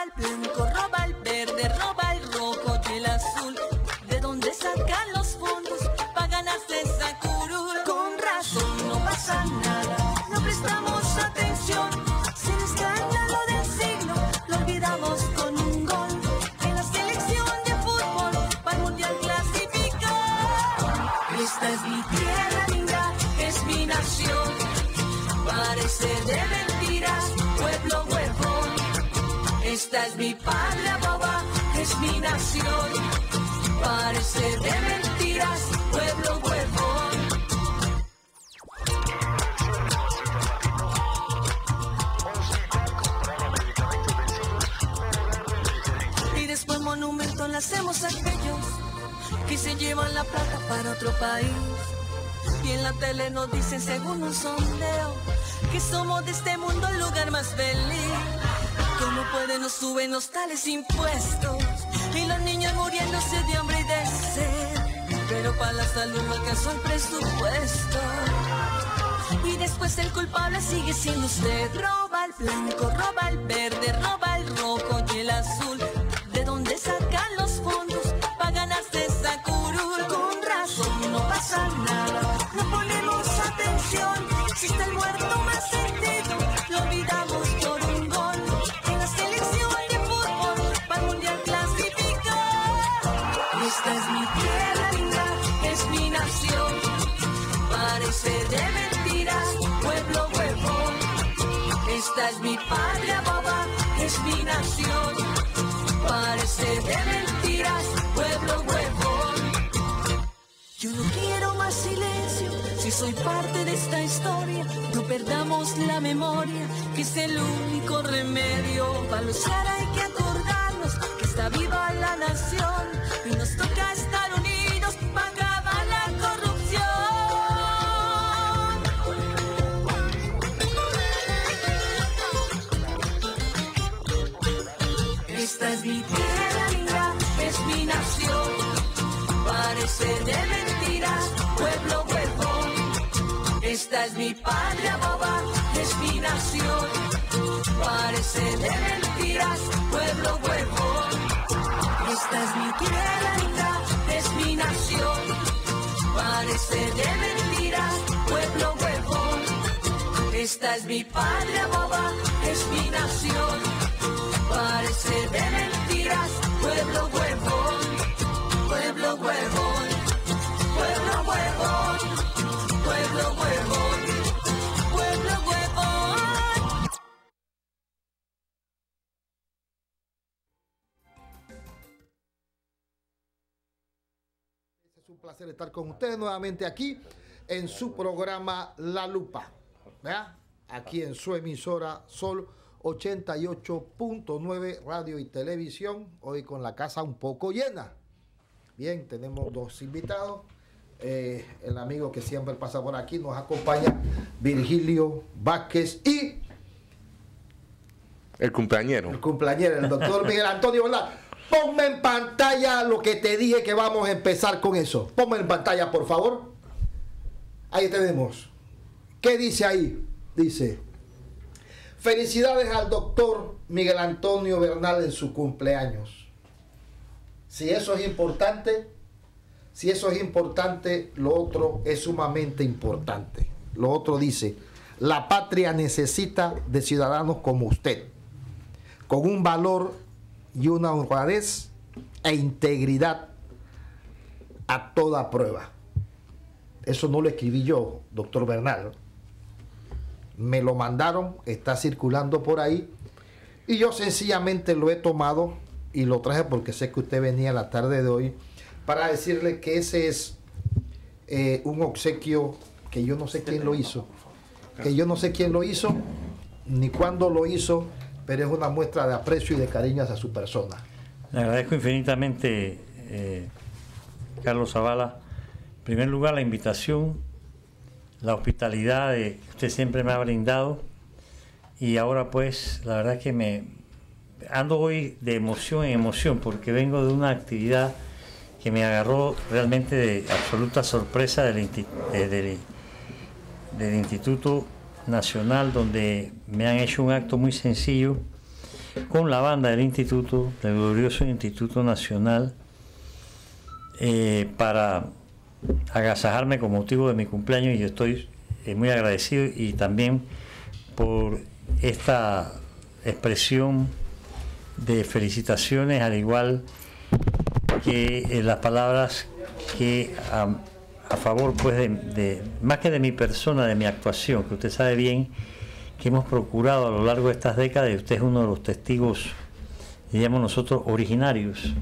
Al el blanco, roba Padre, boba es mi nación. Parece de mentiras, pueblo huevón. Y después monumento le hacemos a aquellos que se llevan la plata para otro país. Y en la tele nos dicen según un sondeo que somos de este mundo el lugar más feliz no puede, no suben los tales impuestos. Y los niños muriéndose de hambre y de sed. Pero para la salud no alcanzó el presupuesto. Y después el culpable sigue siendo usted. Roba el blanco, roba el verde, roba el rojo y el azul. ¿De dónde sacan los fondos para ganarse esa curul? Con razón no pasa nada, no ponemos atención. Si está el muerto más cerca. patria boba es mi nación. Parece de mentiras, pueblo huevón. Yo no quiero más silencio, si soy parte de esta historia, no perdamos la memoria, que es el único remedio. Para luchar hay que acordarnos que está viva la nación. mi patria boba es mi nación. Parece de mentiras, pueblo huevo. Esta es mi tierra es mi nación. Parece de mentiras, pueblo huevón. Esta es mi patria boba, es mi nación. Parece de mentiras, pueblo huevo. un placer estar con ustedes nuevamente aquí en su programa La Lupa. Aquí en su emisora Sol 88.9 Radio y Televisión. Hoy con la casa un poco llena. Bien, tenemos dos invitados. Eh, el amigo que siempre pasa por aquí nos acompaña, Virgilio Vázquez y... El cumpleañero. El cumpleañero, el doctor Miguel Antonio Bernal. Ponme en pantalla lo que te dije que vamos a empezar con eso. Ponme en pantalla, por favor. Ahí tenemos. ¿Qué dice ahí? Dice, felicidades al doctor Miguel Antonio Bernal en su cumpleaños. Si eso es importante, si eso es importante, lo otro es sumamente importante. Lo otro dice, la patria necesita de ciudadanos como usted, con un valor y una honradez e integridad a toda prueba. Eso no lo escribí yo, doctor Bernal. Me lo mandaron, está circulando por ahí. Y yo sencillamente lo he tomado y lo traje porque sé que usted venía la tarde de hoy para decirle que ese es eh, un obsequio que yo no sé este quién lo hizo. Que yo no sé quién lo hizo, ni cuándo lo hizo, pero es una muestra de aprecio y de cariño hacia su persona. Le agradezco infinitamente, eh, Carlos Zavala. En primer lugar, la invitación, la hospitalidad que usted siempre me ha brindado. Y ahora pues, la verdad que me ando hoy de emoción en emoción porque vengo de una actividad que me agarró realmente de absoluta sorpresa del, del, del Instituto nacional donde me han hecho un acto muy sencillo con la banda del instituto, del glorioso Instituto Nacional, eh, para agasajarme con motivo de mi cumpleaños y yo estoy eh, muy agradecido y también por esta expresión de felicitaciones, al igual que eh, las palabras que a favor, pues, de, más que de mi persona, de mi actuación, que usted sabe bien que hemos procurado a lo largo de estas décadas, y usted es uno de los testigos, diríamos nosotros, originarios,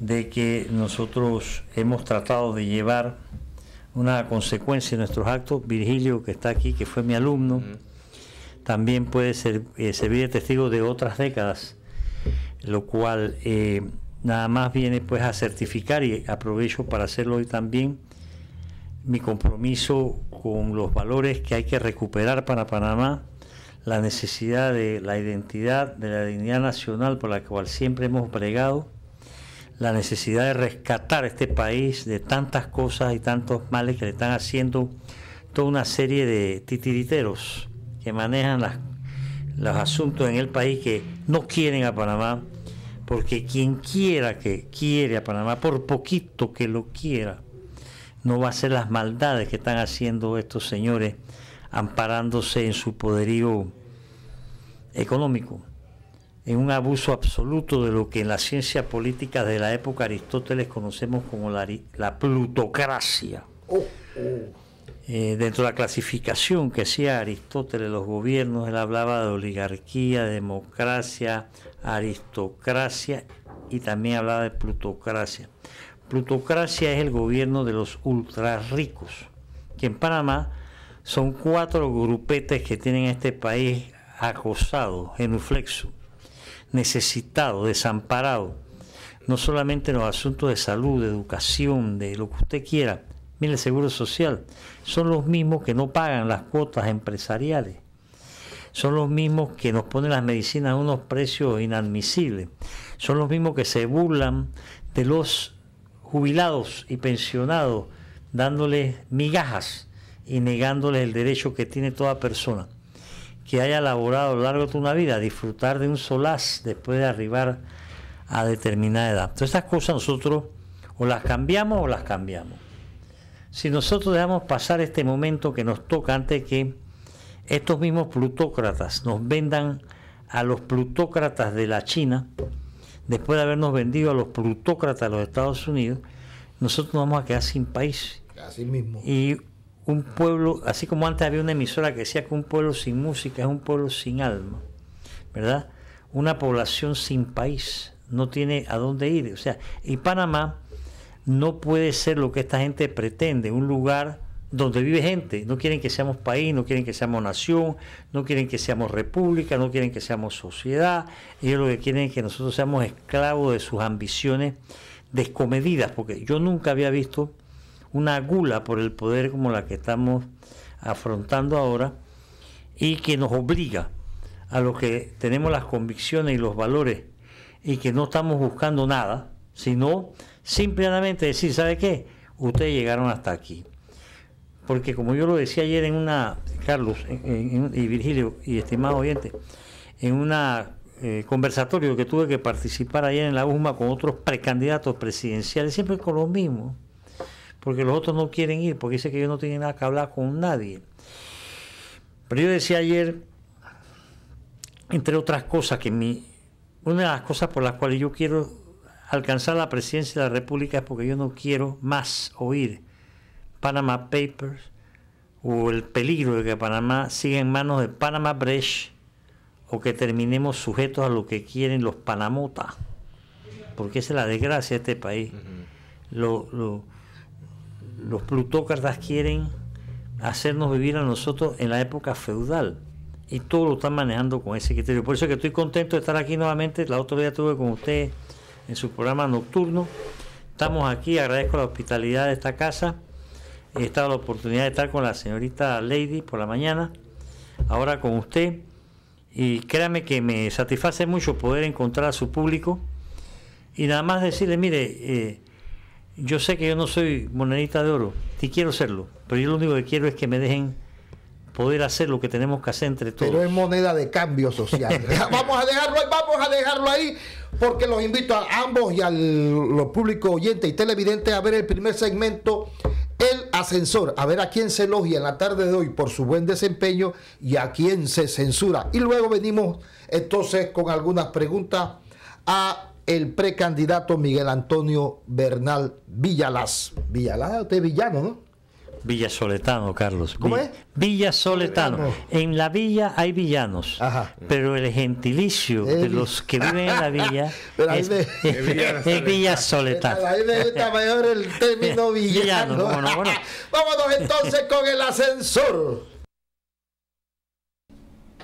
de que nosotros hemos tratado de llevar una consecuencia en nuestros actos. Virgilio, que está aquí, que fue mi alumno, también puede ser, eh, servir de testigo de otras décadas, lo cual eh, nada más viene pues a certificar, y aprovecho para hacerlo hoy también, mi compromiso con los valores que hay que recuperar para Panamá, la necesidad de la identidad, de la dignidad nacional por la cual siempre hemos bregado, la necesidad de rescatar este país de tantas cosas y tantos males que le están haciendo toda una serie de titiriteros que manejan los asuntos en el país que no quieren a Panamá, porque quien quiera que quiere a Panamá, por poquito que lo quiera, no va a ser las maldades que están haciendo estos señores amparándose en su poderío económico, en un abuso absoluto de lo que en la ciencia política de la época Aristóteles conocemos como la, plutocracia. Oh, oh. Eh, dentro de la clasificación que hacía Aristóteles los gobiernos, él hablaba de oligarquía, democracia, aristocracia y también hablaba de plutocracia plutocracia es el gobierno de los ultrarricos, que en Panamá son cuatro grupetes que tienen este país acosado, flexo necesitado, desamparado, no solamente en los asuntos de salud, de educación, de lo que usted quiera, mire el seguro social, son los mismos que no pagan las cuotas empresariales, son los mismos que nos ponen las medicinas a unos precios inadmisibles, son los mismos que se burlan de los jubilados y pensionados, dándoles migajas y negándoles el derecho que tiene toda persona que haya laborado a lo largo de una vida, a disfrutar de un solaz después de arribar a determinada edad. estas cosas nosotros o las cambiamos o las cambiamos. Si nosotros dejamos pasar este momento que nos toca antes que estos mismos plutócratas nos vendan a los plutócratas de la China, después de habernos vendido a los plutócratas de los Estados Unidos, nosotros nos vamos a quedar sin país. mismo. Y un pueblo, así como antes había una emisora que decía que un pueblo sin música es un pueblo sin alma, ¿verdad? Una población sin país, no tiene a dónde ir. O sea, y Panamá no puede ser lo que esta gente pretende, un lugar donde vive gente. No quieren que seamos país, no quieren que seamos nación, no quieren que seamos república, no quieren que seamos sociedad. Ellos lo que quieren es que nosotros seamos esclavos de sus ambiciones descomedidas, porque yo nunca había visto una gula por el poder como la que estamos afrontando ahora y que nos obliga a los que tenemos las convicciones y los valores y que no estamos buscando nada, sino simplemente decir, ¿sabe qué? Ustedes llegaron hasta aquí porque como yo lo decía ayer en una, Carlos y Virgilio y estimado oyente, en una eh, conversatorio que tuve que participar ayer en la UMA con otros precandidatos presidenciales, siempre con los mismos, porque los otros no quieren ir, porque dicen que yo no tienen nada que hablar con nadie. Pero yo decía ayer, entre otras cosas, que mi, una de las cosas por las cuales yo quiero alcanzar la presidencia de la República es porque yo no quiero más oír Panama Papers o el peligro de que Panamá siga en manos de Panama Bresh o que terminemos sujetos a lo que quieren los panamotas, porque esa es la desgracia de este país. los plutócratas quieren hacernos vivir a nosotros en la época feudal y todo lo están manejando con ese criterio. Por eso que estoy contento de estar aquí nuevamente. La otra día estuve con ustedes en su programa nocturno. Estamos aquí, agradezco la hospitalidad de esta casa he estado la oportunidad de estar con la señorita Lady por la mañana, ahora con usted, y créame que me satisface mucho poder encontrar a su público y nada más decirle, mire, eh, yo sé que yo no soy monedita de oro, y quiero serlo, pero yo lo único que quiero es que me dejen poder hacer lo que tenemos que hacer entre todos. Pero es moneda de cambio social. vamos a dejarlo ahí, vamos a dejarlo ahí, porque los invito a ambos y al los públicos oyentes y televidente a ver el primer segmento el ascensor, a ver a quién se elogia en la tarde de hoy por su buen desempeño y a quién se censura. Y luego venimos entonces con algunas preguntas a el precandidato Miguel Antonio Bernal Villalaz. Villalaz, usted es villano, ¿no? Villa Soletano, Carlos. ¿Cómo es? Villa Soletano. En la villa hay villanos, Ajá. pero el gentilicio de los que viven en la villa es, Villa Soletano Villasoletano. Ahí mejor el término villano. villano. Vámonos entonces con el ascensor.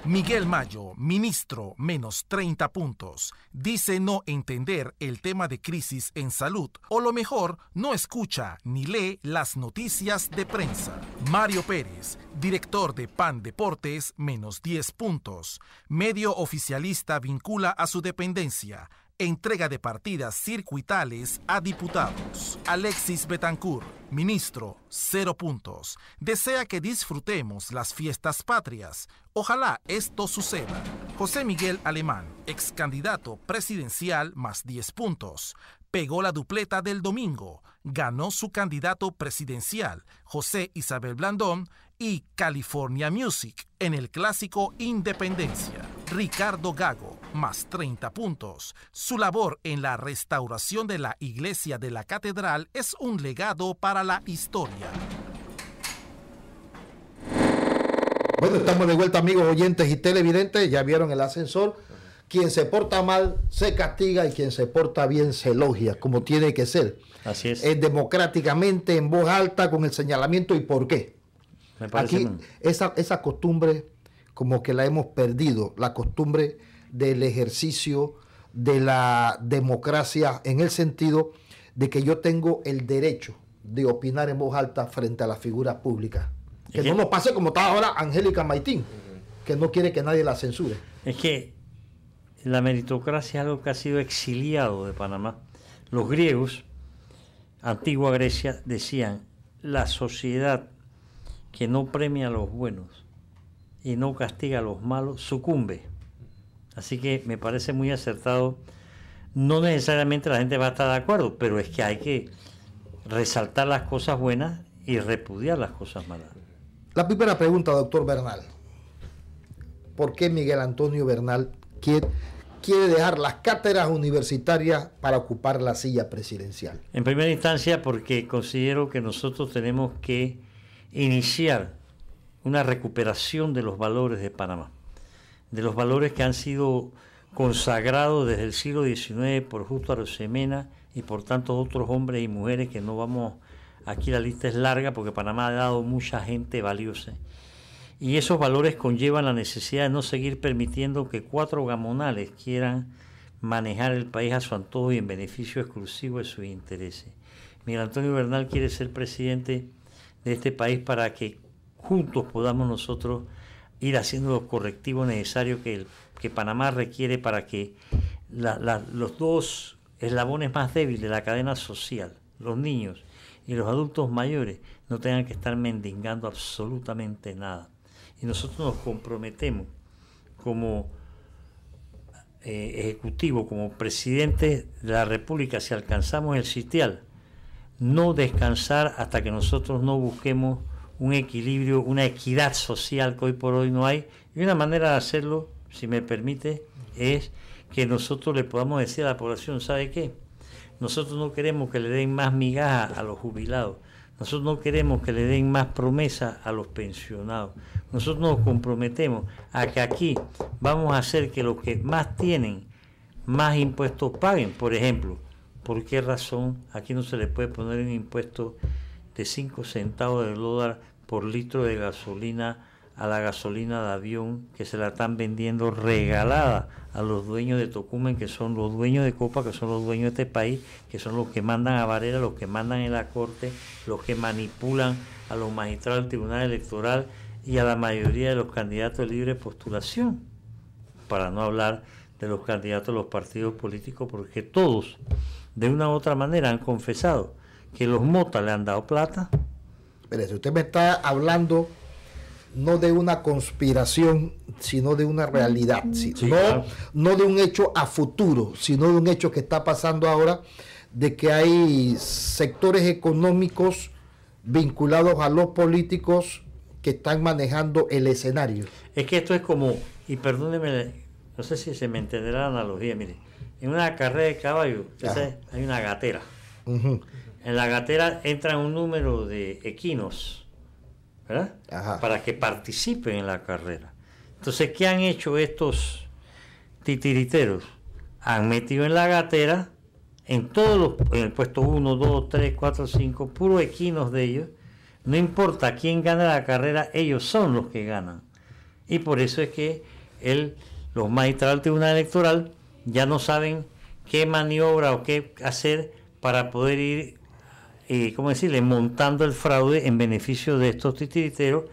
Miguel Mayo, ministro, menos 30 puntos. Dice no entender el tema de crisis en salud, o lo mejor, no escucha ni lee las noticias de prensa. Mario Pérez, director de PAN Deportes, menos 10 puntos. Medio oficialista vincula a su dependencia. Entrega de partidas circuitales a diputados. Alexis Betancourt Ministro, cero puntos. Desea que disfrutemos las fiestas patrias. Ojalá esto suceda. José Miguel Alemán, ex candidato presidencial, más 10 puntos. Pegó la dupleta del domingo. Ganó su candidato presidencial, José Isabel Blandón, y California Music en el clásico Independencia. Ricardo Gago, más 30 puntos. Su labor en la restauración de la iglesia de la catedral es un legado para la historia. Bueno, estamos de vuelta amigos oyentes y televidentes, ya vieron el ascensor. Quien se porta mal se castiga y quien se porta bien se elogia, como tiene que ser. Así es. es democráticamente, en voz alta, con el señalamiento y por qué. Me Aquí, esa, esa costumbre, como que la hemos perdido, la costumbre del ejercicio de la democracia en el sentido de que yo tengo el derecho de opinar en voz alta frente a la figura pública Que no nos pase como está ahora Angélica Maitín, que no quiere que nadie la censure. Es que la meritocracia es algo que ha sido exiliado de Panamá. Los griegos, antigua Grecia, decían, la sociedad que no premia a los buenos y no castiga a los malos sucumbe. Así que me parece muy acertado. No necesariamente la gente va a estar de acuerdo, pero es que hay que resaltar las cosas buenas y repudiar las cosas malas. La primera pregunta, doctor Bernal. ¿Por qué Miguel Antonio Bernal quiere, dejar las cátedras universitarias para ocupar la silla presidencial? En primera instancia, porque considero que nosotros tenemos que iniciar una recuperación de los valores de Panamá de los valores que han sido consagrados desde el siglo XIX por Justo Arosemena y por tantos otros hombres y mujeres que no vamos, aquí la lista es larga porque Panamá ha dado mucha gente valiosa. Y esos valores conllevan la necesidad de no seguir permitiendo que cuatro gamonales quieran manejar el país a su antojo y en beneficio exclusivo de sus intereses. Miguel Antonio Bernal quiere ser presidente de este país para que juntos podamos nosotros ir haciendo los correctivos necesarios que, que Panamá requiere para que los dos eslabones más débiles de la cadena social, los niños y los adultos mayores, no tengan que estar mendigando absolutamente nada. Y nosotros nos comprometemos como eh, ejecutivo, como presidente de la República, si alcanzamos el sitial, no descansar hasta que nosotros no busquemos un equilibrio, una equidad social que hoy por hoy no hay. Y una manera de hacerlo, si me permite, es que nosotros le podamos decir a la población, ¿sabe qué? Nosotros no queremos que le den más migajas a los jubilados. Nosotros no queremos que le den más promesas a los pensionados. Nosotros nos comprometemos a que aquí vamos a hacer que los que más tienen, más impuestos paguen. Por ejemplo, ¿por qué razón aquí no se le puede poner un impuesto de 5 centavos de dólar por litro de gasolina a la gasolina de avión que se la están vendiendo regalada a los dueños de Tocumen, que son los dueños de Copa, que son los dueños de este país, que son los que mandan a Varela, los que mandan en la corte, los que manipulan a los magistrados del Tribunal Electoral y a la mayoría de los candidatos de libre postulación, para no hablar de los candidatos de los partidos políticos, porque todos, de una u otra manera, han confesado que los motas le han dado plata. Pero si usted me está hablando no de una conspiración, sino de una realidad, no, de un hecho a futuro, sino de un hecho que está pasando ahora, de que hay sectores económicos vinculados a los políticos que están manejando el escenario. Es que esto es como, y perdóneme, no sé si se me entenderá la analogía, mire, en una carrera de caballo, hay una gatera en la gatera entra un número de equinos, ¿verdad? Para que participen en la carrera. Entonces, ¿qué han hecho estos titiriteros? Han metido en la gatera, en todos los, en el puesto 1, 2, 3, 4, 5, puros equinos de ellos. No importa quién gana la carrera, ellos son los que ganan. Y por eso es que el, los magistrados del Tribunal Electoral ya no saben qué maniobra o qué hacer para poder ir eh, ¿cómo decirle?, montando el fraude en beneficio de estos titiriteros.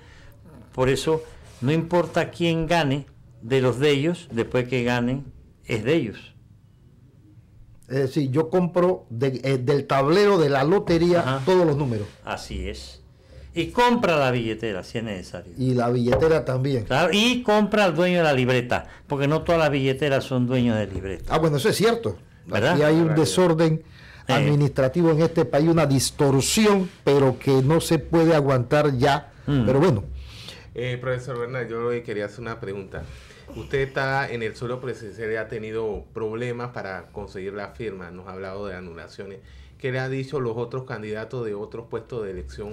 Por eso, no importa quién gane de los de ellos, después que ganen, es de ellos. Es decir, yo compro eh, del tablero de la lotería todos los números. Así es. Y compra la billetera si es necesario. Y la billetera también. y compra al dueño de la libreta, porque no todas las billeteras son dueños de libreta. Ah, bueno, eso es cierto. Y hay un desorden eh. administrativo en este país, una distorsión, pero que no se puede aguantar ya. Mm. Pero bueno. Eh, profesor Bernal, yo quería hacer una pregunta. Usted está en el suelo presidencial y ha tenido problemas para conseguir la firma, nos ha hablado de anulaciones. ¿Qué le han dicho los otros candidatos de otros puestos de elección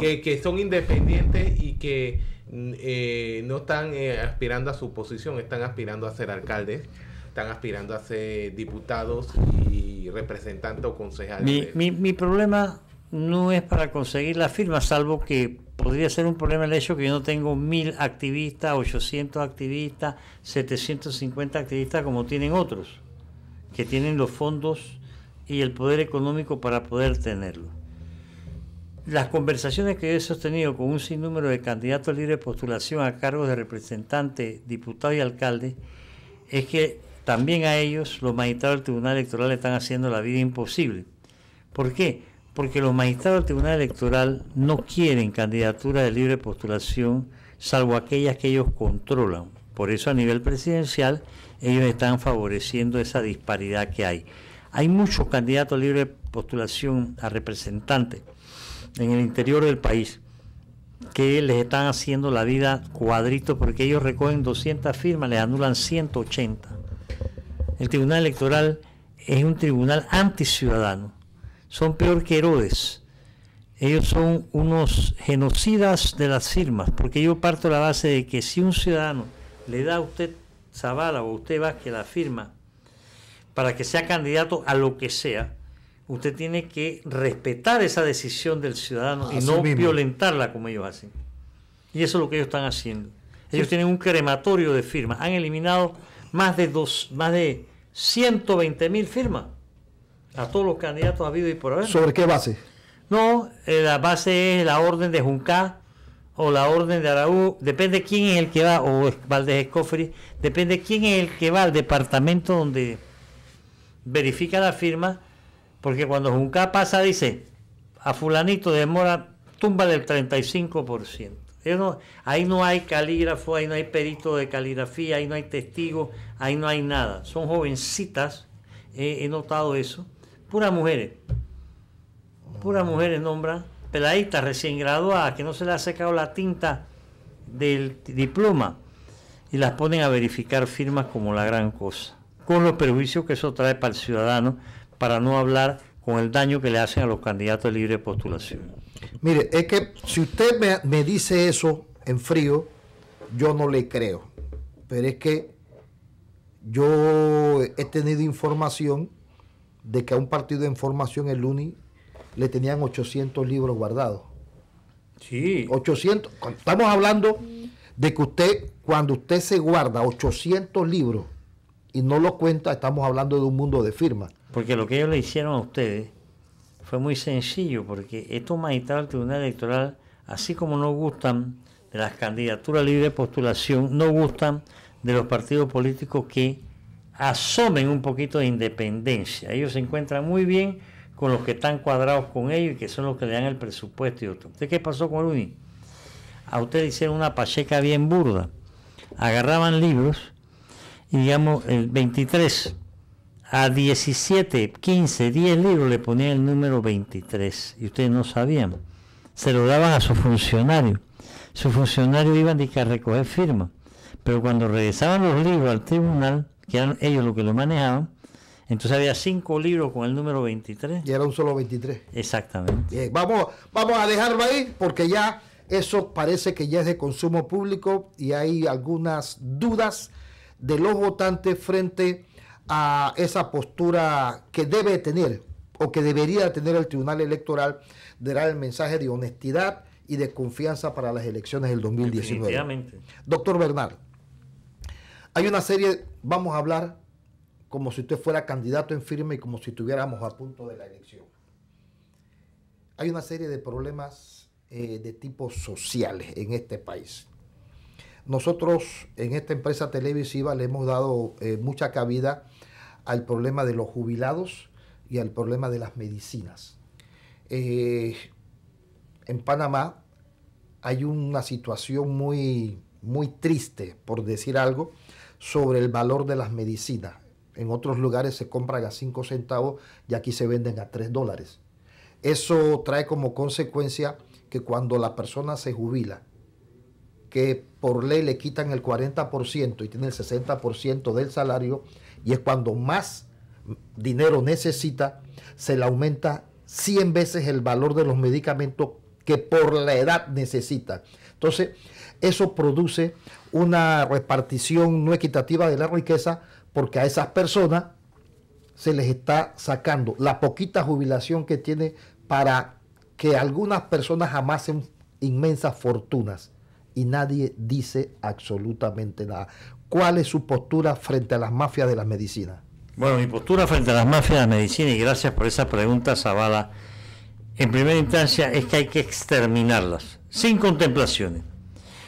que, son independientes y que mm, eh, no están eh, aspirando a su posición, están aspirando a ser alcaldes? están aspirando a ser diputados y representantes o concejales. Mi, mi, mi, problema no es para conseguir la firma, salvo que podría ser un problema el hecho que yo no tengo mil activistas, 800 activistas, 750 activistas como tienen otros, que tienen los fondos y el poder económico para poder tenerlo. Las conversaciones que yo he sostenido con un sinnúmero de candidatos libres de postulación a cargo de representante, diputado y alcalde es que también a ellos los magistrados del Tribunal Electoral le están haciendo la vida imposible. ¿Por qué? Porque los magistrados del Tribunal Electoral no quieren candidaturas de libre postulación, salvo aquellas que ellos controlan. Por eso a nivel presidencial ellos están favoreciendo esa disparidad que hay. Hay muchos candidatos a libre postulación a representantes en el interior del país que les están haciendo la vida cuadrito porque ellos recogen 200 firmas, les anulan 180. El Tribunal Electoral es un tribunal anticiudadano. Son peor que Herodes. Ellos son unos genocidas de las firmas, porque yo parto de la base de que si un ciudadano le da a usted Zavala o a usted Vázquez la firma para que sea candidato a lo que sea, usted tiene que respetar esa decisión del ciudadano y no violentarla como ellos hacen. Y eso es lo que ellos están haciendo. Ellos tienen un crematorio de firmas. Han eliminado más de dos, más de 120 mil firmas a todos los candidatos a y por haber. ¿Sobre qué base? No, eh, la base es la orden de Junca o la orden de Araú, depende quién es el que va, o Valdez Escofri, depende quién es el que va al departamento donde verifica la firma, porque cuando Junca pasa dice, a fulanito de Mora, tumba del 35% ahí no hay calígrafo, ahí no hay perito de caligrafía, ahí no hay testigo, ahí no hay nada. Son jovencitas, he notado eso. Puras mujeres. Puras mujeres nombran. Peladitas recién graduadas, que no se le ha secado la tinta del diploma. Y las ponen a verificar firmas como la gran cosa. Con los perjuicios que eso trae para el ciudadano, para no hablar con el daño que le hacen a los candidatos de libre postulación. Mire, es que si usted me, dice eso en frío, yo no le creo. Pero es que yo he tenido información de que a un partido de información, el UNI, le tenían 800 libros guardados. Sí. 800. Estamos hablando de que usted, cuando usted se guarda 800 libros y no lo cuenta, estamos hablando de un mundo de firmas. Porque lo que ellos le hicieron a ustedes fue muy sencillo porque estos magistrados del Tribunal Electoral, así como no gustan de las candidaturas libres de postulación, no gustan de los partidos políticos que asomen un poquito de independencia. Ellos se encuentran muy bien con los que están cuadrados con ellos y que son los que le dan el presupuesto y otro. ¿Usted qué pasó con el A usted hicieron una pacheca bien burda. Agarraban libros y digamos el 23 a 17, 15, 10 libros le ponían el número 23 y ustedes no sabían. Se lo daban a su funcionario. Su funcionario iba a recoger firma. Pero cuando regresaban los libros al tribunal, que eran ellos los que lo manejaban, entonces había cinco libros con el número 23. Y era un solo 23. Exactamente. vamos, vamos a dejarlo ahí porque ya eso parece que ya es de consumo público y hay algunas dudas de los votantes frente a esa postura que debe tener o que debería tener el Tribunal Electoral de dar el mensaje de honestidad y de confianza para las elecciones del 2019. Doctor Bernal, hay una serie, vamos a hablar como si usted fuera candidato en firme y como si estuviéramos a punto de la elección. Hay una serie de problemas eh, de tipo sociales en este país. Nosotros en esta empresa televisiva le hemos dado eh, mucha cabida al problema de los jubilados y al problema de las medicinas. Eh, en Panamá hay una situación muy, muy triste, por decir algo, sobre el valor de las medicinas. En otros lugares se compran a 5 centavos y aquí se venden a 3 dólares. Eso trae como consecuencia que cuando la persona se jubila, que por ley le quitan el 40% y tiene el 60% del salario, y es cuando más dinero necesita, se le aumenta 100 veces el valor de los medicamentos que por la edad necesita. Entonces, eso produce una repartición no equitativa de la riqueza porque a esas personas se les está sacando la poquita jubilación que tiene para que algunas personas amasen inmensas fortunas y nadie dice absolutamente nada. ¿Cuál es su postura frente a las mafias de la medicina? Bueno, mi postura frente a las mafias de la medicina, y gracias por esa pregunta, Zavala, en primera instancia es que hay que exterminarlas, sin contemplaciones.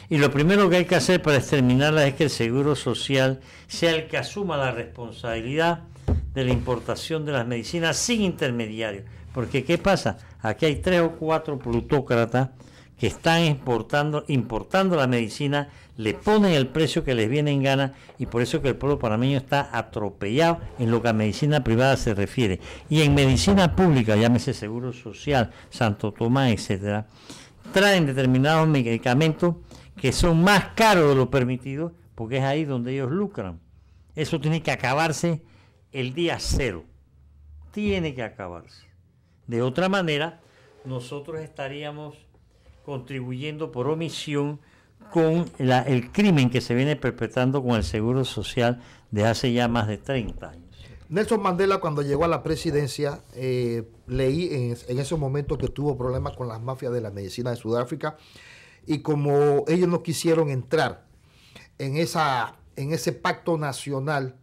Y lo primero que hay que hacer para exterminarlas es que el Seguro Social sea el que asuma la responsabilidad de la importación de las medicinas sin intermediarios. Porque ¿qué pasa? Aquí hay tres o cuatro plutócratas que están importando la medicina le ponen el precio que les viene en gana y por eso que el pueblo panameño está atropellado en lo que a medicina privada se refiere. Y en medicina pública, llámese Seguro Social, Santo Tomás, etcétera, traen determinados medicamentos que son más caros de lo permitido porque es ahí donde ellos lucran. Eso tiene que acabarse el día cero. Tiene que acabarse. De otra manera, nosotros estaríamos contribuyendo por omisión con el crimen que se viene perpetrando con el Seguro Social de hace ya más de 30 años. Nelson Mandela cuando llegó a la presidencia, eh, leí en, en esos momentos que tuvo problemas con las mafias de la medicina de Sudáfrica y como ellos no quisieron entrar en, esa, en ese pacto nacional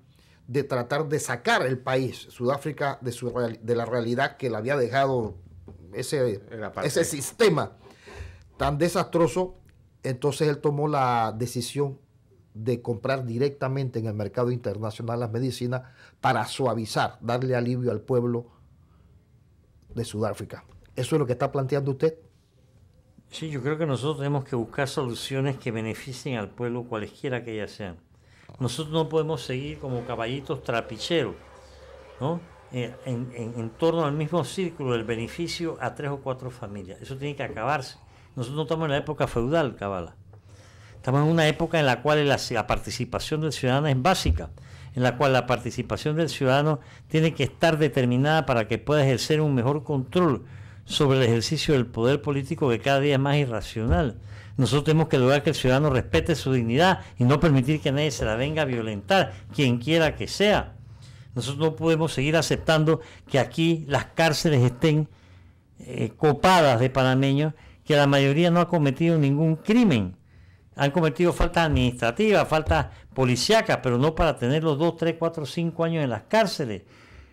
de tratar de sacar el país, Sudáfrica, de, su, de la realidad que le había dejado ese, ese sistema tan desastroso, entonces él tomó la decisión de comprar directamente en el mercado internacional las medicinas para suavizar, darle alivio al pueblo de Sudáfrica. ¿Eso es lo que está planteando usted? Sí, yo creo que nosotros tenemos que buscar soluciones que beneficien al pueblo cualesquiera que ellas sean. Nosotros no podemos seguir como caballitos trapicheros, ¿no? Eh, en, en torno al mismo círculo del beneficio a tres o cuatro familias. Eso tiene que acabarse. Nosotros no estamos en la época feudal, Cabala. Estamos en una época en la cual la, participación del ciudadano es básica, en la cual la participación del ciudadano tiene que estar determinada para que pueda ejercer un mejor control sobre el ejercicio del poder político que cada día es más irracional. Nosotros tenemos que lograr que el ciudadano respete su dignidad y no permitir que nadie se la venga a violentar, quien quiera que sea. Nosotros no podemos seguir aceptando que aquí las cárceles estén eh, copadas de panameños que la mayoría no ha cometido ningún crimen. Han cometido faltas administrativas, faltas policíacas, pero no para tener los dos, tres, cuatro, cinco años en las cárceles.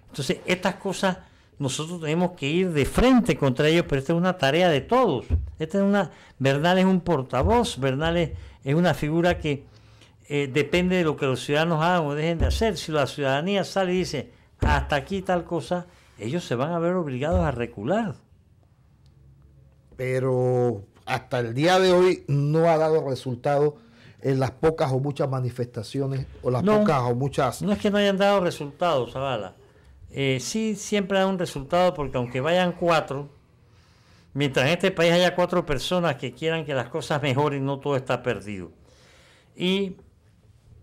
Entonces, estas cosas nosotros tenemos que ir de frente contra ellos, pero esta es una tarea de todos. Esta es una, Bernal es un portavoz, Bernal es, una figura que eh, depende de lo que los ciudadanos hagan o dejen de hacer. Si la ciudadanía sale y dice, hasta aquí tal cosa, ellos se van a ver obligados a recular pero hasta el día de hoy no ha dado resultado en las pocas o muchas manifestaciones o las pocas o muchas... No es que no hayan dado resultados, Zavala. Eh, sí, siempre da un resultado porque aunque vayan cuatro, mientras en este país haya cuatro personas que quieran que las cosas mejoren, no todo está perdido. Y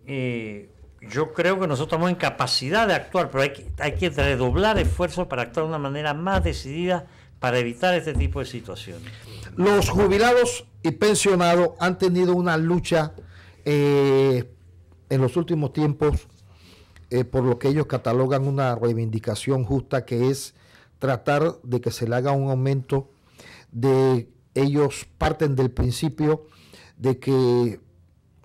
eh, yo creo que nosotros estamos en capacidad de actuar, pero hay hay que redoblar esfuerzos para actuar de una manera más decidida para evitar este tipo de situaciones. Los jubilados y pensionados han tenido una lucha eh, en los últimos tiempos eh, por lo que ellos catalogan una reivindicación justa que es tratar de que se le haga un aumento de ellos parten del principio de que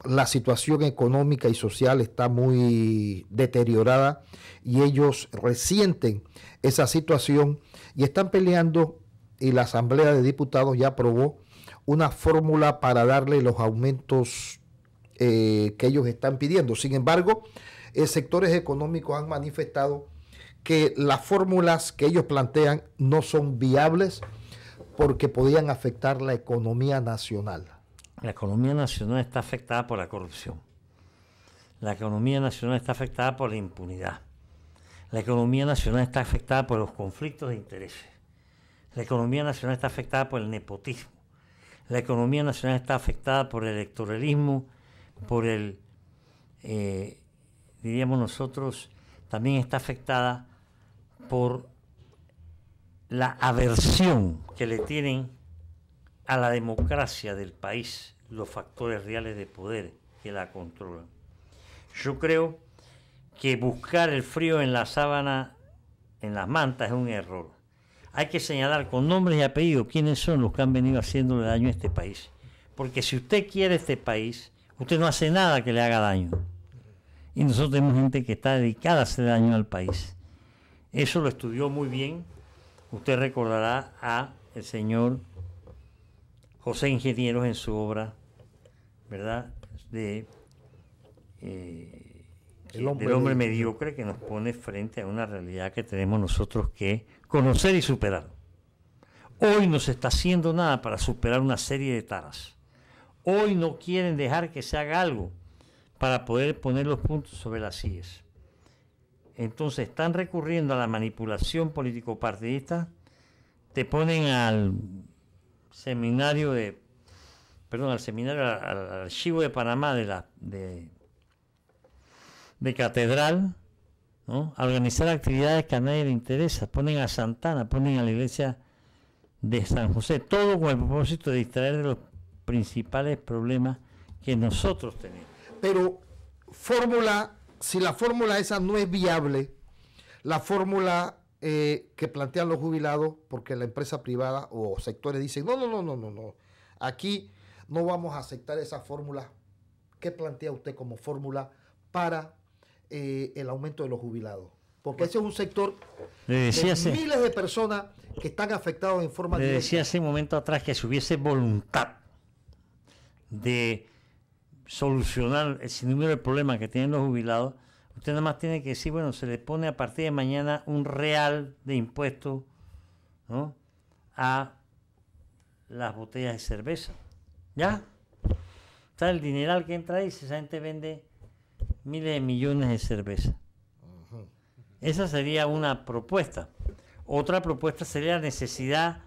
la situación económica y social está muy deteriorada y ellos resienten esa situación y están peleando y la Asamblea de Diputados ya aprobó una fórmula para darle los aumentos eh, que ellos están pidiendo. Sin embargo, eh, sectores económicos han manifestado que las fórmulas que ellos plantean no son viables porque podían afectar la economía nacional. La economía nacional está afectada por la corrupción. La economía nacional está afectada por la impunidad. La economía nacional está afectada por los conflictos de intereses. La economía nacional está afectada por el nepotismo. La economía nacional está afectada por el electoralismo, por el, eh, diríamos nosotros, también está afectada por la aversión que le tienen a la democracia del país los factores reales de poder que la controlan. Yo creo que buscar el frío en la sábana, en las mantas, es un error. Hay que señalar con nombres y apellidos quiénes son los que han venido haciéndole daño a este país. Porque si usted quiere este país, usted no hace nada que le haga daño. Y nosotros tenemos gente que está dedicada a hacer daño al país. Eso lo estudió muy bien. Usted recordará a el señor José Ingenieros en su obra, ¿verdad? De eh, el hombre, del hombre mediocre que nos pone frente a una realidad que tenemos nosotros que conocer y superar. Hoy no se está haciendo nada para superar una serie de taras. Hoy no quieren dejar que se haga algo para poder poner los puntos sobre las sillas. Entonces están recurriendo a la manipulación político-partidista, te ponen al seminario de, perdón, al seminario, al, al archivo de Panamá de la, de, de catedral, organizar actividades que a nadie le interesa. Ponen a Santana, ponen a la iglesia de San José, todo con el propósito de distraer de los principales problemas que nosotros tenemos. Pero fórmula, si la fórmula esa no es viable, la fórmula eh, que plantean los jubilados, porque la empresa privada o sectores dicen, no, no, no, no, no, no, aquí no vamos a aceptar esa fórmula. ¿Qué plantea usted como fórmula para eh, el aumento de los jubilados. Porque ese es un sector de miles de personas que están afectados en forma le decía hace un momento atrás que si hubiese voluntad de solucionar ese número de problemas que tienen los jubilados, usted nada más tiene que decir, bueno, se le pone a partir de mañana un real de impuesto a las botellas de cerveza. ¿Ya? Está el dineral que entra ahí, esa gente vende miles de millones de cerveza Esa sería una propuesta. Otra propuesta sería la necesidad,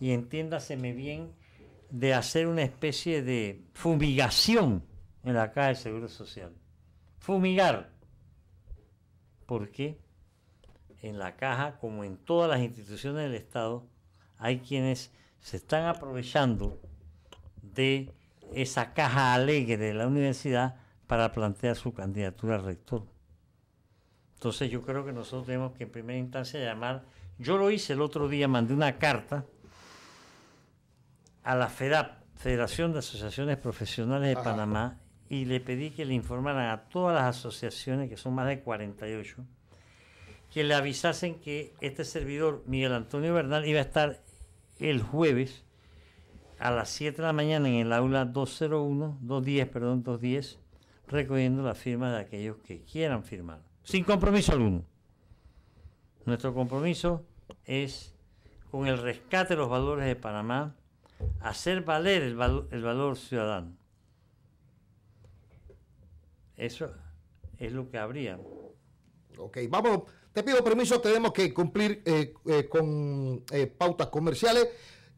y entiéndaseme bien, de hacer una especie de fumigación en la caja de Seguro Social. Fumigar. Porque en la caja, como en todas las instituciones del Estado, hay quienes se están aprovechando de esa caja alegre de la universidad para plantear su candidatura al rector. Entonces yo creo que nosotros tenemos que en primera instancia llamar, yo lo hice el otro día, mandé una carta a la FEDAP, Federación de Asociaciones Profesionales de Panamá, y le pedí que le informaran a todas las asociaciones, que son más de 48, que le avisasen que este servidor, Miguel Antonio Bernal, iba a estar el jueves a las 7 de la mañana en el aula 201, 210, perdón, 210, recogiendo la firma de aquellos que quieran firmar, sin compromiso alguno. Nuestro compromiso es con el rescate de los valores de Panamá, hacer valer el, valor ciudadano. Eso es lo que habría. Ok, vamos, te pido permiso, tenemos que cumplir eh, eh, con eh, pautas comerciales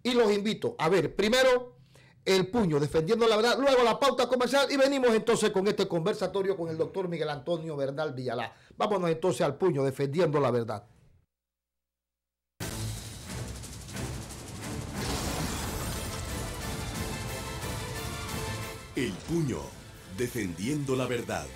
y los invito. A ver, primero, el puño, defendiendo la verdad. Luego la pauta comercial y venimos entonces con este conversatorio con el doctor Miguel Antonio Bernal Villalá. Vámonos entonces al puño, defendiendo la verdad. El puño, defendiendo la verdad.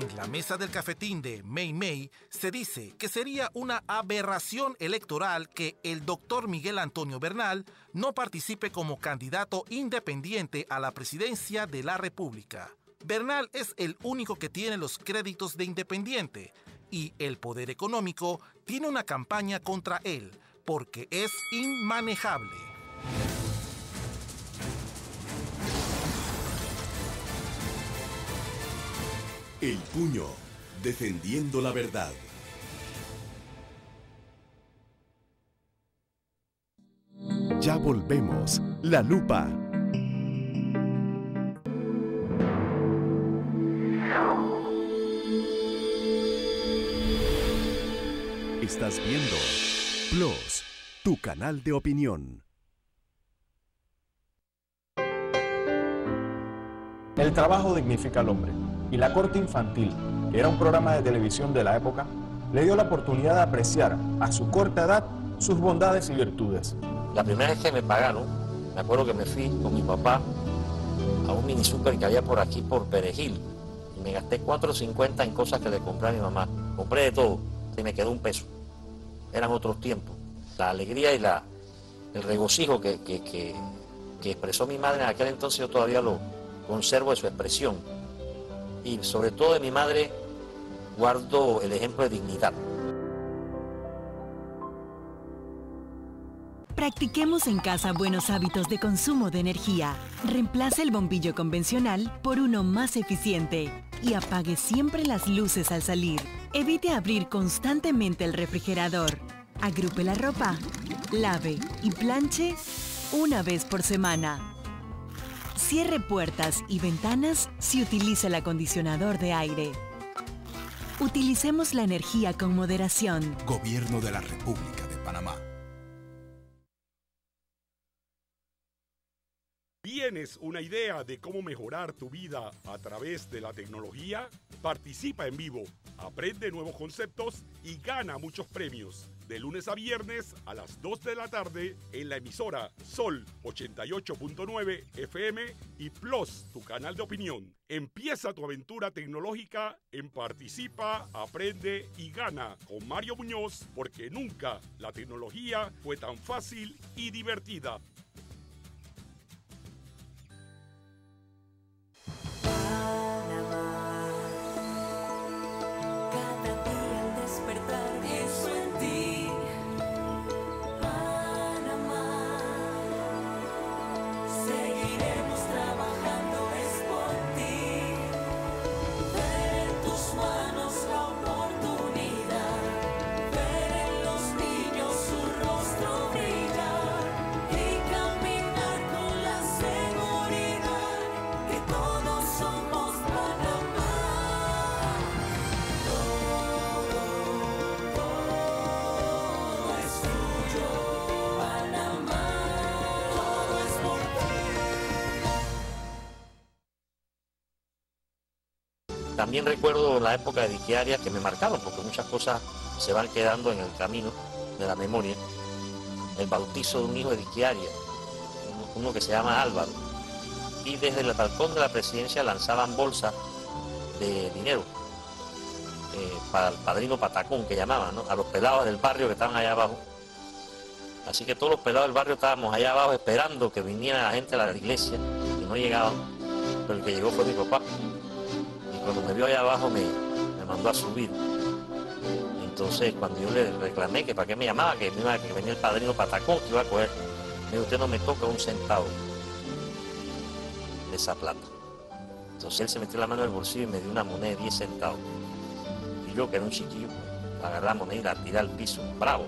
En la mesa del cafetín de May May se dice que sería una aberración electoral que el doctor Miguel Antonio Bernal no participe como candidato independiente a la presidencia de la República. Bernal es el único que tiene los créditos de independiente y el poder económico tiene una campaña contra él porque es inmanejable. El puño, defendiendo la verdad. Ya volvemos, la lupa. Estás viendo Plus, tu canal de opinión. El trabajo dignifica al hombre y la corte infantil, que era un programa de televisión de la época, le dio la oportunidad de apreciar a su corta edad sus bondades y virtudes. La primera vez que me pagaron, me acuerdo que me fui con mi papá a un mini super que había por aquí, por Perejil, y me gasté 4.50 en cosas que le compré a mi mamá. Compré de todo, y me quedó un peso. Eran otros tiempos. La alegría y la, el regocijo que, que, que expresó mi madre en aquel entonces yo todavía lo conservo de su expresión y sobre todo de mi madre guardo el ejemplo de dignidad. Practiquemos en casa buenos hábitos de consumo de energía. Reemplace el bombillo convencional por uno más eficiente y apague siempre las luces al salir. Evite abrir constantemente el refrigerador. Agrupe la ropa, lave y planche una vez por semana. Cierre puertas y ventanas si utiliza el acondicionador de aire. Utilicemos la energía con moderación. Gobierno de la República de Panamá. ¿Tienes una idea de cómo mejorar tu vida a través de la tecnología? Participa en vivo, aprende nuevos conceptos y gana muchos premios de lunes a viernes a las 2 de la tarde en la emisora Sol 88.9 FM y Plus, tu canal de opinión. Empieza tu aventura tecnológica en Participa, Aprende y Gana con Mario Muñoz porque nunca la tecnología fue tan fácil y divertida. también recuerdo la época de diquiarias que me marcaron, porque muchas cosas se van quedando en el camino de la memoria. El bautizo de un hijo de Diquiaria, uno que se llama Álvaro, y desde el balcón de la presidencia lanzaban bolsas de dinero eh, para el padrino Patacón, que llamaban, a los pelados del barrio que estaban allá abajo. Así que todos los pelados del barrio estábamos allá abajo esperando que viniera la gente a la iglesia, y no llegaban, pero el que llegó fue mi papá cuando me vio allá abajo me, me mandó a subir. Entonces cuando yo le reclamé que para qué me llamaba, que, me iba, que venía el padrino Patacón, que iba a coger, me dijo, usted no me toca un centavo de esa plata. Entonces él se metió la mano en el bolsillo y me dio una moneda de 10 centavos. Y yo, que era un chiquillo, agarré la moneda y la tiré al piso, bravo.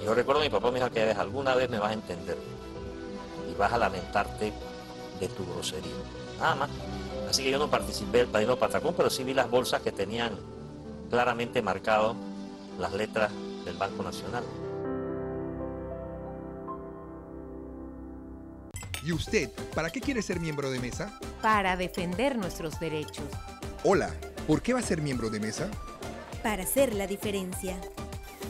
Y yo recuerdo a mi papá me dijo que alguna vez me vas a entender y vas a lamentarte de tu grosería. Nada más. Así que yo no participé del Padrino Patacón, pero sí vi las bolsas que tenían claramente marcado las letras del Banco Nacional. ¿Y usted, para qué quiere ser miembro de mesa? Para defender nuestros derechos. Hola, ¿por qué va a ser miembro de mesa? Para hacer la diferencia.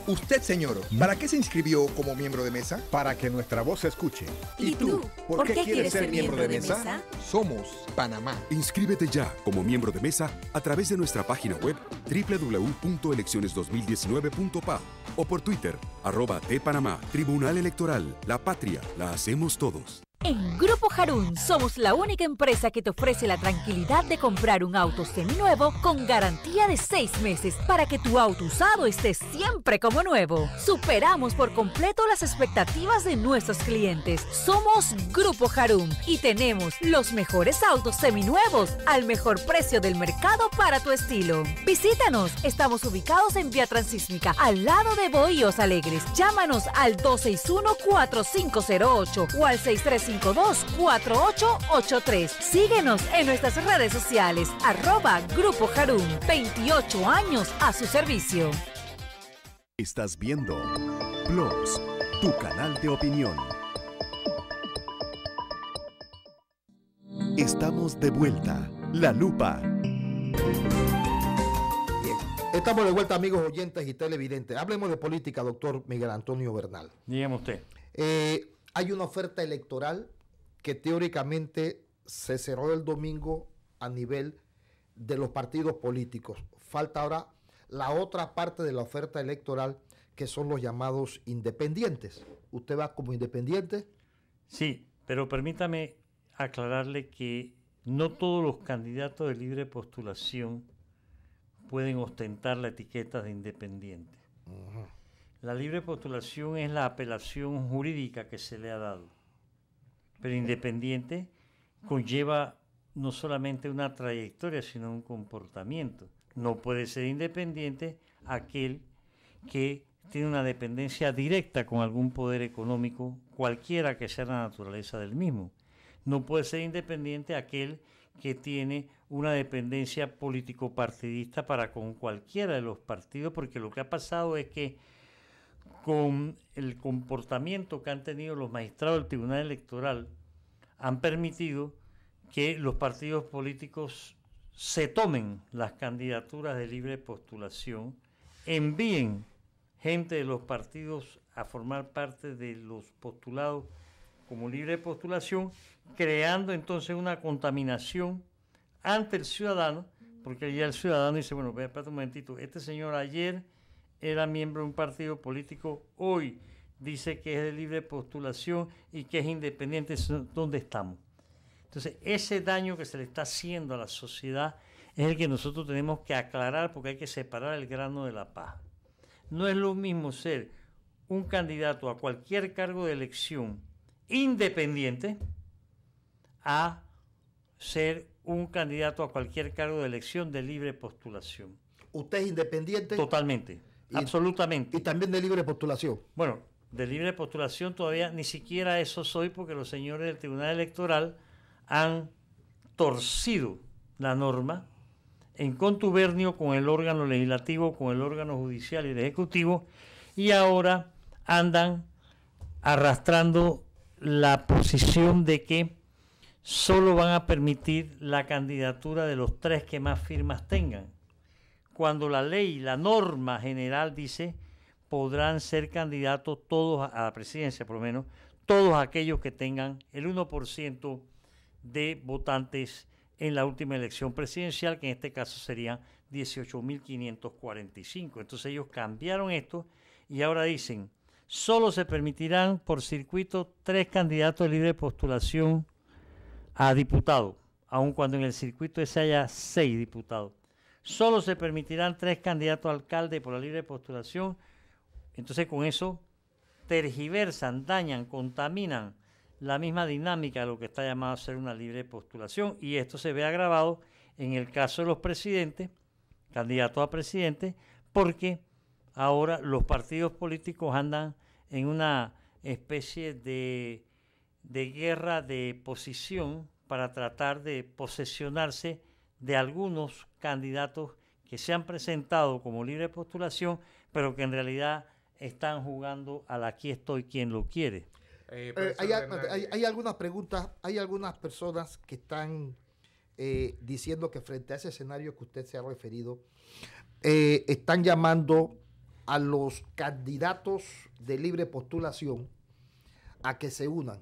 Usted, señor, ¿para qué se inscribió como miembro de mesa? Para que nuestra voz se escuche. ¿Y tú? ¿Por, qué, quieres ser miembro, de, mesa? Somos Panamá. Inscríbete ya como miembro de mesa a través de nuestra página web www.elecciones2019.pa o por Twitter, arroba de Panamá, Tribunal Electoral, La Patria, la hacemos todos. En Grupo Harun somos la única empresa que te ofrece la tranquilidad de comprar un auto seminuevo con garantía de seis meses para que tu auto usado esté siempre como nuevo. Superamos por completo las expectativas de nuestros clientes. Somos Grupo Harun y tenemos los mejores autos seminuevos al mejor precio del mercado para tu estilo. Visítanos, estamos ubicados en Vía Transísmica, al lado de Bohíos Alegres. Llámanos al 261-4508 o al 635 524883. 4883 Síguenos en nuestras redes sociales, arroba Grupo Jarún 28 años a su servicio. Estás viendo blogs tu canal de opinión. Estamos de vuelta, La Lupa. Estamos de vuelta, amigos oyentes y televidentes. Hablemos de política, doctor Miguel Antonio Bernal. Dígame usted. Eh, hay una oferta electoral que teóricamente se cerró el domingo a nivel de los partidos políticos. Falta ahora la otra parte de la oferta electoral que son los llamados independientes. ¿Usted va como independiente? Sí, pero permítame aclararle que no todos los candidatos de libre postulación pueden ostentar la etiqueta de independiente. La libre postulación es la apelación jurídica que se le ha dado, pero independiente conlleva no solamente una trayectoria, sino un comportamiento. No puede ser independiente aquel que tiene una dependencia directa con algún poder económico, cualquiera que sea la naturaleza del mismo. No puede ser independiente aquel que tiene una dependencia político-partidista para con cualquiera de los partidos, porque lo que ha pasado es que con el comportamiento que han tenido los magistrados del Tribunal Electoral, han permitido que los partidos políticos se tomen las candidaturas de libre postulación, envíen gente de los partidos a formar parte de los postulados como libre postulación, creando entonces una contaminación ante el ciudadano, porque ya el ciudadano dice, bueno, espérate un momentito, este señor ayer era miembro de un partido político, hoy dice que es de libre postulación y que es independiente, ¿dónde estamos? Entonces, ese daño que se le está haciendo a la sociedad es el que nosotros tenemos que aclarar porque hay que separar el grano de la paz No es lo mismo ser un candidato a cualquier cargo de elección independiente a ser un candidato a cualquier cargo de elección de libre postulación. ¿Usted es independiente? Totalmente. Absolutamente. Y también de libre postulación. Bueno, de libre postulación todavía ni siquiera eso soy porque los señores del Tribunal Electoral han torcido la norma en contubernio con el órgano legislativo, con el órgano judicial y el ejecutivo, y ahora andan arrastrando la posición de que solo van a permitir la candidatura de los tres que más firmas tengan cuando la ley, la norma general dice, podrán ser candidatos todos a la presidencia, por lo menos, todos aquellos que tengan el 1% de votantes en la última elección presidencial, que en este caso serían 18.545. Entonces ellos cambiaron esto y ahora dicen, solo se permitirán por circuito tres candidatos de libre postulación a diputado, aun cuando en el circuito ese haya seis diputados. Solo se permitirán tres candidatos a alcalde por la libre postulación. Entonces con eso tergiversan, dañan, contaminan la misma dinámica de lo que está llamado a ser una libre postulación. Y esto se ve agravado en el caso de los presidentes, candidatos a presidente, porque ahora los partidos políticos andan en una especie de, de guerra de posición para tratar de posesionarse de algunos candidatos que se han presentado como libre postulación, pero que en realidad están jugando al aquí estoy quien lo quiere. Eh, eh, hay, algunas preguntas, hay algunas personas que están eh, diciendo que frente a ese escenario que usted se ha referido, están llamando a los candidatos de libre postulación a que se unan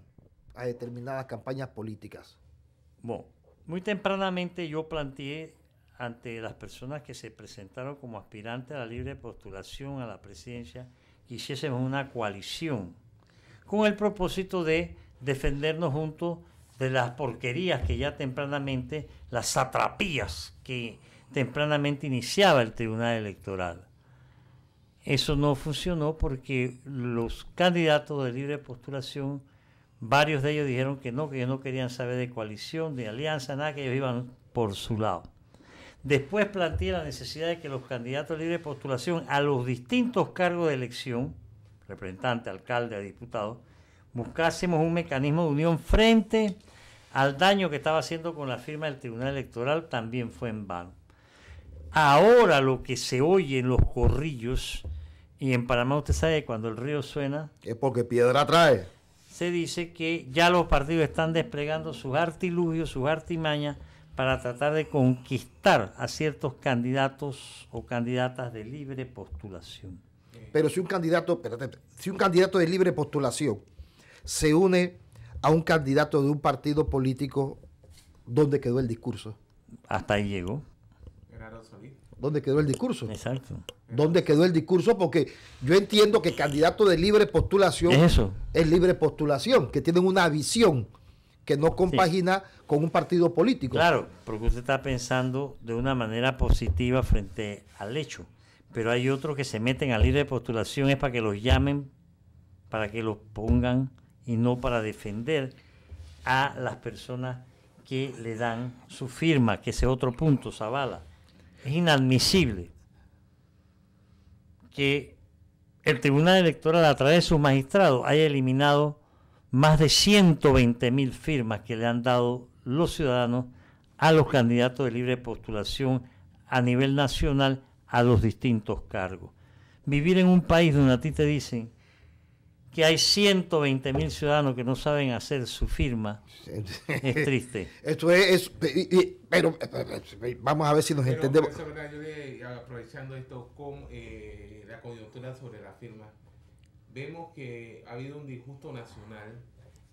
a determinadas campañas políticas. Muy tempranamente yo planteé ante las personas que se presentaron como aspirantes a la libre postulación a la presidencia que hiciésemos una coalición con el propósito de defendernos juntos de las porquerías que ya tempranamente, las satrapías que tempranamente iniciaba el Tribunal Electoral. Eso no funcionó porque los candidatos de libre postulación Varios de ellos dijeron que no, que ellos no querían saber de coalición, de alianza, nada, que ellos iban por su lado. Después planteé la necesidad de que los candidatos libres de postulación a los distintos cargos de elección, representante, alcalde, diputado, buscásemos un mecanismo de unión frente al daño que estaba haciendo con la firma del Tribunal Electoral, también fue en vano. Ahora lo que se oye en los corrillos, y en Panamá usted sabe que cuando el río suena... Es porque piedra trae se dice que ya los partidos están desplegando sus artilugios, sus artimañas para tratar de conquistar a ciertos candidatos o candidatas de libre postulación. Pero si un candidato, espérate, si un candidato de libre postulación se une a un candidato de un partido político, ¿dónde quedó el discurso? Hasta ahí llegó. ¿Dónde quedó el discurso? Exacto. ¿Dónde quedó el discurso? Porque yo entiendo que candidato de libre postulación Eso. es libre postulación, que tienen una visión que no compagina con un partido político. Claro, porque usted está pensando de una manera positiva frente al hecho, pero hay otros que se meten a libre postulación es para que los llamen, para que los pongan y no para defender a las personas que le dan su firma, que ese otro punto, Zavala es inadmisible que el Tribunal Electoral, a través de sus magistrados, haya eliminado más de 120 mil firmas que le han dado los ciudadanos a los candidatos de libre postulación a nivel nacional a los distintos cargos. Vivir en un país donde a ti te dicen que hay 120 mil ciudadanos que no saben hacer su firma. es triste. Esto es, pero, vamos a ver si nos entendemos. Eh, aprovechando esto con eh, la coyuntura sobre la firma, vemos que ha habido un disgusto nacional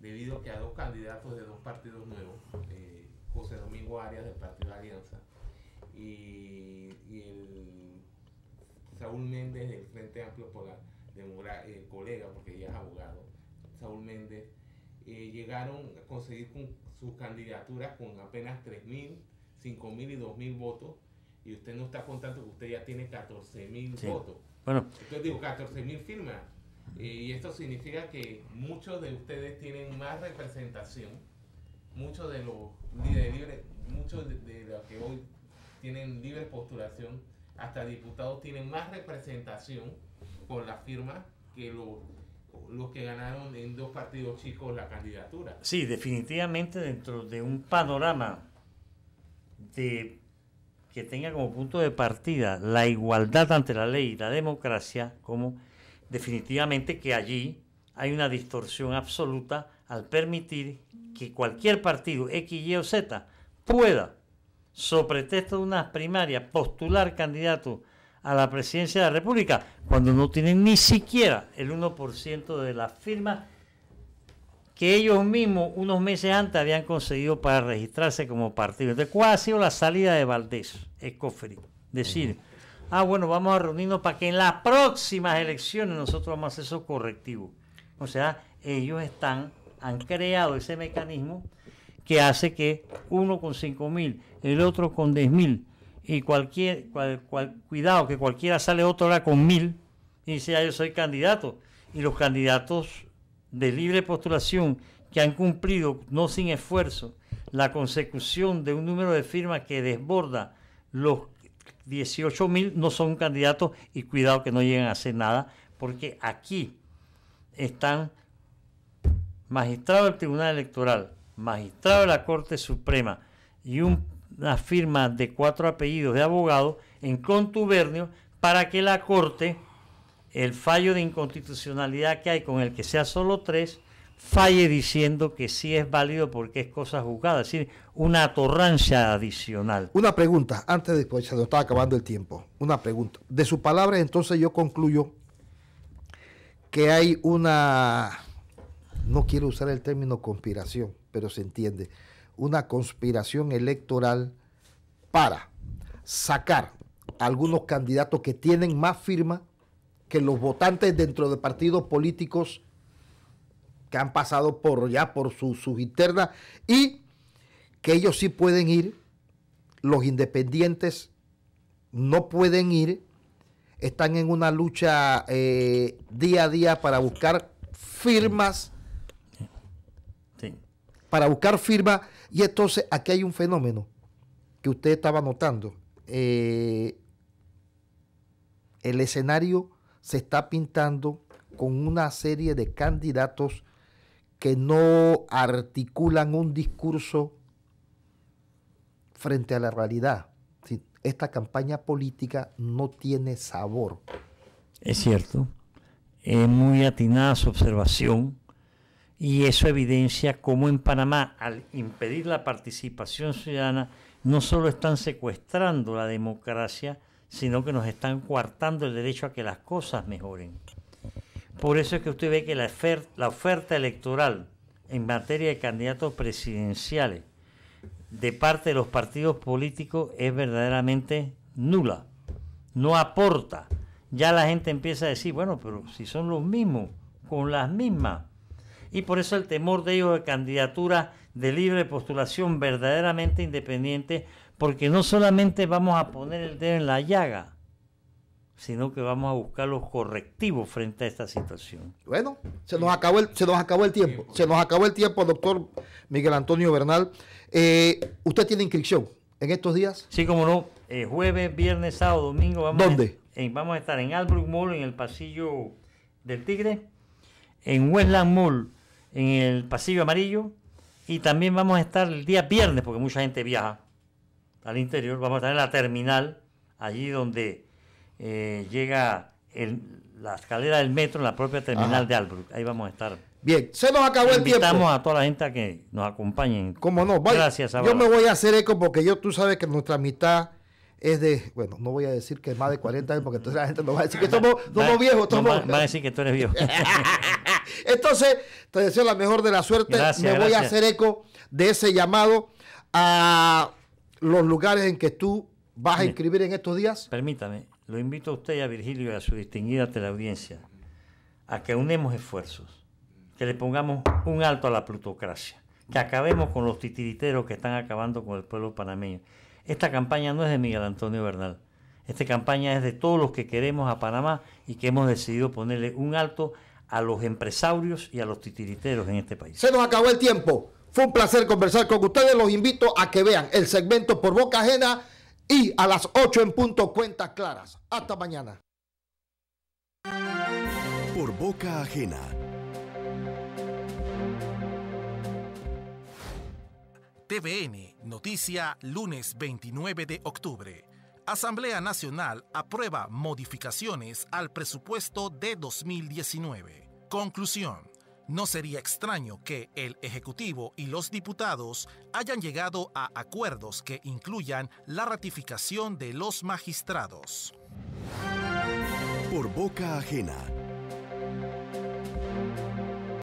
debido a que a dos candidatos de dos partidos nuevos, eh, José Domingo Arias del Partido Alianza y, y el Saúl Méndez del Frente Amplio Polar, de eh, colega, porque ella es abogado, Saúl Méndez, eh, llegaron a conseguir sus candidaturas con apenas 3.000, 5.000 y 2.000 votos, y usted no está contando que usted ya tiene 14.000 votos. Bueno. Entonces digo, 14.000 firmas. Eh, y esto significa que muchos de ustedes tienen más representación, muchos de los líderes muchos de, de los que hoy tienen libre postulación, hasta diputados tienen más representación por la firma que los que ganaron en dos partidos chicos la candidatura. Sí, definitivamente dentro de un panorama que tenga como punto de partida la igualdad ante la ley y la democracia, como definitivamente que allí hay una distorsión absoluta al permitir que cualquier partido X, Y o Z pueda, sobre texto de unas primarias, postular candidato a la presidencia de la República, cuando no tienen ni siquiera el 1% de las firmas que ellos mismos unos meses antes habían conseguido para registrarse como partido. Entonces, ¿cuál ha sido la salida de Valdés, Escoferi. Decir, ah, bueno, vamos a reunirnos para que en las próximas elecciones nosotros vamos a hacer esos correctivos. O sea, ellos están, han creado ese mecanismo que hace que uno con 5.000, mil, el otro con 10.000, y cualquier, cuidado, que cualquiera sale otra hora con mil y dice, yo soy candidato. Y los candidatos de libre postulación que han cumplido, no sin esfuerzo, la consecución de un número de firmas que desborda los 18 mil, no son candidatos y cuidado que no lleguen a hacer nada, porque aquí están magistrados del Tribunal Electoral, magistrados de la Corte Suprema y un la firma de cuatro apellidos de abogado en contubernio para que la Corte, el fallo de inconstitucionalidad que hay con el que sea solo tres, falle diciendo que sí es válido porque es cosa juzgada, es decir, una atorrancia adicional. Una pregunta, antes de pues, se nos estaba acabando el tiempo, una pregunta. De su palabra, entonces yo concluyo que hay una, no quiero usar el término conspiración, pero se entiende, una conspiración electoral para sacar algunos candidatos que tienen más firma que los votantes dentro de partidos políticos que han pasado por ya por sus internas y que ellos sí pueden ir, los independientes no pueden ir, están en una lucha eh, día a día para buscar firmas, para buscar firmas y entonces aquí hay un fenómeno que usted estaba notando. Eh, el escenario se está pintando con una serie de candidatos que no articulan un discurso frente a la realidad. Esta campaña política no tiene sabor. Es cierto. Es muy atinada su observación y eso evidencia cómo en Panamá, al impedir la participación ciudadana, no solo están secuestrando la democracia, sino que nos están coartando el derecho a que las cosas mejoren. Por eso es que usted ve que la, oferta, la oferta electoral en materia de candidatos presidenciales de parte de los partidos políticos es verdaderamente nula, no aporta. Ya la gente empieza a decir, bueno, pero si son los mismos, con las mismas, y por eso el temor de ellos de candidatura de libre postulación verdaderamente independiente, porque no solamente vamos a poner el dedo en la llaga, sino que vamos a buscar los correctivos frente a esta situación. Bueno, se nos acabó el, se nos acabó el tiempo. Se nos acabó el tiempo, doctor Miguel Antonio Bernal. Eh, usted tiene inscripción en estos días. Sí, como no. Eh, jueves, viernes, sábado, domingo. Vamos ¿Dónde? vamos a estar en Albrook Mall, en el pasillo del Tigre. En Westland Mall, en el pasillo amarillo. Y también vamos a estar el día viernes, porque mucha gente viaja al interior. Vamos a estar en la terminal, allí donde eh, llega la escalera del metro, en la propia terminal de Albrook. Ahí vamos a estar. Bien, se nos acabó el tiempo. Invitamos a toda la gente a que nos acompañen. ¿Cómo no? Gracias, Yo me voy a hacer eco porque yo, tú sabes que nuestra mitad es de, bueno, no voy a decir que más de 40 años porque entonces la gente nos va a decir que somos, viejos. Somos... a decir que tú eres viejo. Entonces, te deseo la mejor de la suerte. Me voy a hacer eco de ese llamado a los lugares en que tú vas a inscribir en estos días. Permítame, lo invito a usted y a Virgilio y a su distinguida teleaudiencia a que unemos esfuerzos, que le pongamos un alto a la plutocracia, que acabemos con los titiriteros que están acabando con el pueblo panameño. Esta campaña no es de Miguel Antonio Bernal. Esta campaña es de todos los que queremos a Panamá y que hemos decidido ponerle un alto a los empresarios y a los titiriteros en este país. Se nos acabó el tiempo. Fue un placer conversar con ustedes. Los invito a que vean el segmento por boca ajena y a las 8 en punto cuentas claras. Hasta mañana. Por boca ajena. TVN, noticia lunes 29 de octubre. Asamblea Nacional aprueba modificaciones al presupuesto de 2019. Conclusión. No sería extraño que el Ejecutivo y los diputados hayan llegado a acuerdos que incluyan la ratificación de los magistrados. Por boca ajena